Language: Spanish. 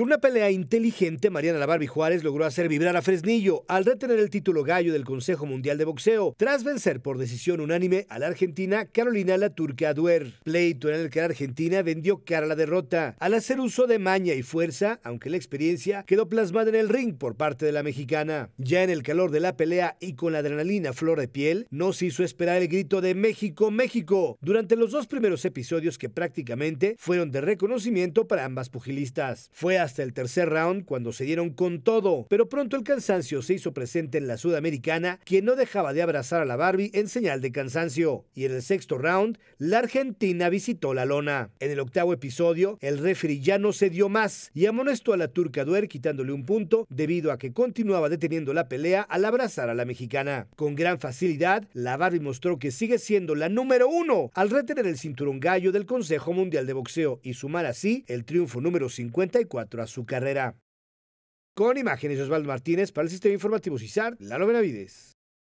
Con una pelea inteligente, Mariana La Juárez logró hacer vibrar a Fresnillo al retener el título gallo del Consejo Mundial de Boxeo, tras vencer por decisión unánime a la argentina Carolina La Turca Duer. Pleito en el que la Argentina vendió cara a la derrota, al hacer uso de maña y fuerza, aunque la experiencia quedó plasmada en el ring por parte de la mexicana. Ya en el calor de la pelea y con la adrenalina flor de piel, no se hizo esperar el grito de México, México, durante los dos primeros episodios que prácticamente fueron de reconocimiento para ambas pugilistas. Fue hasta el tercer round cuando se dieron con todo, pero pronto el cansancio se hizo presente en la sudamericana, quien no dejaba de abrazar a la Barbie en señal de cansancio, y en el sexto round la Argentina visitó la lona. En el octavo episodio, el referee ya no se dio más y amonestó a la turca Duer quitándole un punto debido a que continuaba deteniendo la pelea al abrazar a la mexicana. Con gran facilidad, la Barbie mostró que sigue siendo la número uno al retener el cinturón gallo del Consejo Mundial de Boxeo y sumar así el triunfo número 54 su carrera. Con imágenes Osvaldo Martínez para el Sistema Informativo CISAR, Lalo Benavides.